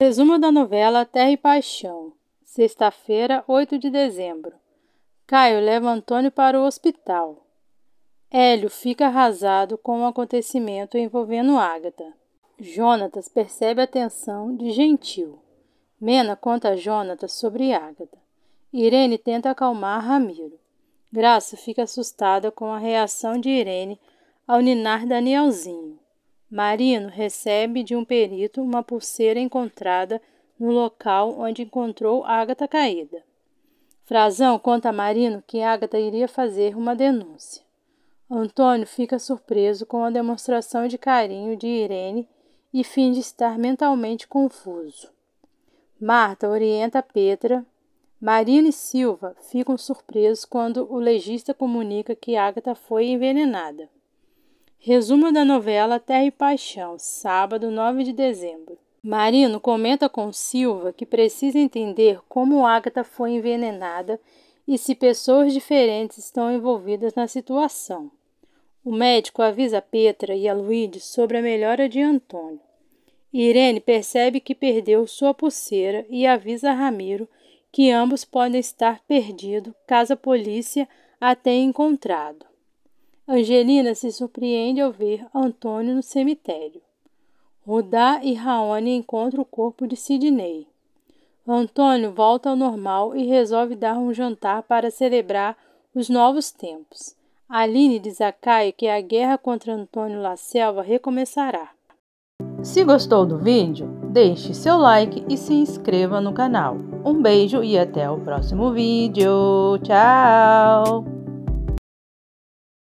Resumo da novela Terra e Paixão, sexta-feira, 8 de dezembro. Caio leva Antônio para o hospital. Hélio fica arrasado com o um acontecimento envolvendo Ágata. Jonatas percebe a tensão de Gentil. Mena conta a Jonatas sobre Ágata. Irene tenta acalmar Ramiro. Graça fica assustada com a reação de Irene ao ninar Danielzinho. Marino recebe de um perito uma pulseira encontrada no local onde encontrou Ágata caída. Frazão conta a Marino que Ágata iria fazer uma denúncia. Antônio fica surpreso com a demonstração de carinho de Irene e finge estar mentalmente confuso. Marta orienta Petra. Marino e Silva ficam surpresos quando o legista comunica que Agatha foi envenenada. Resumo da novela Terra e Paixão, sábado, 9 de dezembro. Marino comenta com Silva que precisa entender como Agatha foi envenenada e se pessoas diferentes estão envolvidas na situação. O médico avisa Petra e Luíde sobre a melhora de Antônio. Irene percebe que perdeu sua pulseira e avisa Ramiro que ambos podem estar perdidos caso a polícia a tenha encontrado. Angelina se surpreende ao ver Antônio no cemitério. Rudá e Raoni encontram o corpo de Sidney. Antônio volta ao normal e resolve dar um jantar para celebrar os novos tempos. Aline diz a Caio que a guerra contra Antônio La Selva recomeçará. Se gostou do vídeo, deixe seu like e se inscreva no canal. Um beijo e até o próximo vídeo. Tchau!